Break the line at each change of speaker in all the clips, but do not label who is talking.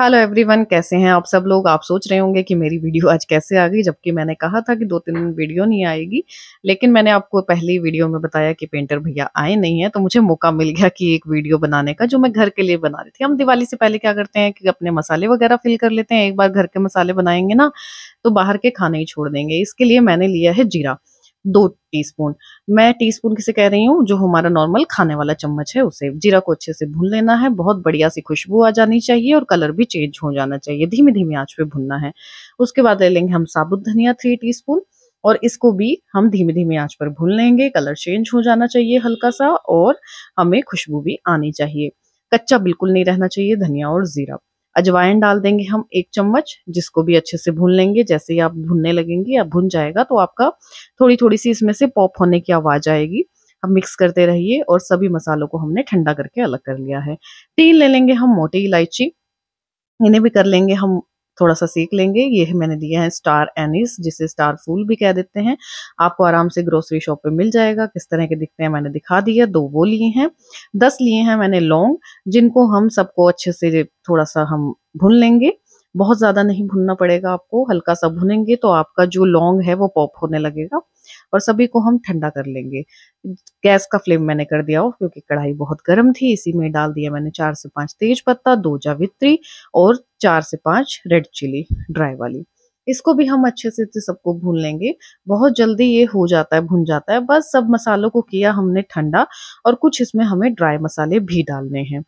hello everyone कैसे हैं आप सब लोग आप सोच रहे होंगे कि मेरी वीडियो आज कैसे आ गई जबकि मैंने कहा था कि दो तीन दिन वीडियो नहीं आएगी लेकिन मैंने आपको पहली वीडियो में बताया कि पेंटर भैया आए नहीं है तो मुझे मौका मिल गया कि एक वीडियो बनाने का जो मैं घर के लिए बना रही थी हम दिवाली से पहले क्या करते हैं कि अपने मसाले वगैरह फिल कर लेते हैं एक बार घर के मसाले बनाएंगे ना तो बाहर के खाने ही छोड़ देंगे इसके लिए मैंने लिया है जीरा दो टीस्पून मैं टीस्पून किसे कह रही हूँ जो हमारा नॉर्मल खाने वाला चम्मच है उसे जीरा को अच्छे से भून लेना है बहुत बढ़िया सी खुशबू आ जानी चाहिए और कलर भी चेंज हो जाना चाहिए धीमी धीमी आंच पे भुनना है उसके बाद ले लेंगे हम साबुत धनिया थ्री टी और इसको भी हम धीमी धीमी आंच पर भून लेंगे कलर चेंज हो जाना चाहिए हल्का सा और हमें खुशबू भी आनी चाहिए कच्चा बिल्कुल नहीं रहना चाहिए धनिया और जीरा अजवाइन डाल देंगे हम एक चम्मच जिसको भी अच्छे से भून लेंगे जैसे ही आप भूनने लगेंगे या भून जाएगा तो आपका थोड़ी थोड़ी सी इसमें से पॉप होने की आवाज आएगी अब मिक्स करते रहिए और सभी मसालों को हमने ठंडा करके अलग कर लिया है तीन ले लेंगे हम मोटी इलायची इन्हें भी कर लेंगे हम थोड़ा सा सेक लेंगे ये मैंने दिया है स्टार एनिस जिसे स्टार फूल भी कह देते हैं आपको आराम से ग्रोसरी शॉप पे मिल जाएगा किस तरह के दिखते हैं मैंने दिखा दिया दो वो लिए हैं दस लिए हैं मैंने लौंग जिनको हम सबको अच्छे से थोड़ा सा हम भून लेंगे बहुत ज़्यादा नहीं भुनना पड़ेगा आपको हल्का सा भुनेंगे तो आपका जो लौंग है वो पॉप होने लगेगा और सभी को हम ठंडा कर लेंगे गैस का फ्लेम मैंने कर दिया ऑफ क्योंकि कढ़ाई बहुत गर्म थी इसी में डाल दिया मैंने चार से पांच तेज पत्ता दो जावित्री और चार से पांच रेड चिली ड्राई वाली इसको भी हम अच्छे से सबको भून लेंगे बहुत जल्दी ये हो जाता है भून जाता है बस सब मसालों को किया हमने ठंडा और कुछ इसमें हमें ड्राई मसाले भी डालने हैं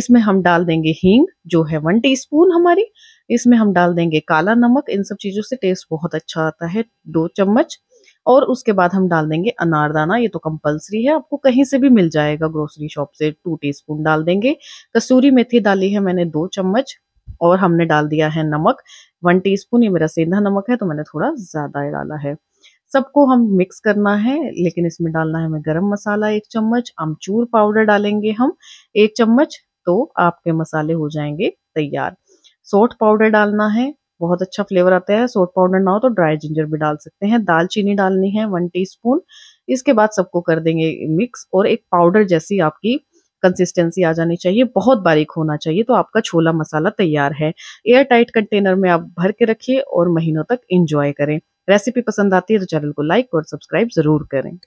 इसमें हम डाल देंगे हींग जो है वन टीस्पून हमारी इसमें हम डाल देंगे काला नमक इन सब चीज़ों से टेस्ट बहुत अच्छा आता है दो चम्मच और उसके बाद हम डाल देंगे अनारदाना ये तो कंपलसरी है आपको कहीं से भी मिल जाएगा ग्रोसरी शॉप से टू टीस्पून डाल देंगे कसूरी मेथी डाली है मैंने दो चम्मच और हमने डाल दिया है नमक वन टीस्पून ये मेरा सेंधा नमक है तो मैंने थोड़ा ज़्यादा डाला है सबको हम मिक्स करना है लेकिन इसमें डालना है हमें गरम मसाला एक चम्मच अमचूर पाउडर डालेंगे हम एक चम्मच तो आपके मसाले हो जाएंगे तैयार सोट पाउडर डालना है बहुत अच्छा फ्लेवर आता है सोट पाउडर ना हो तो ड्राई जिंजर भी डाल सकते हैं दालचीनी डालनी है वन टीस्पून इसके बाद सबको कर देंगे मिक्स और एक पाउडर जैसी आपकी कंसिस्टेंसी आ जानी चाहिए बहुत बारीक होना चाहिए तो आपका छोला मसाला तैयार है एयर टाइट कंटेनर में आप भर के रखिए और महीनों तक इंजॉय करें रेसिपी पसंद आती है तो चैनल को लाइक और सब्सक्राइब जरूर करें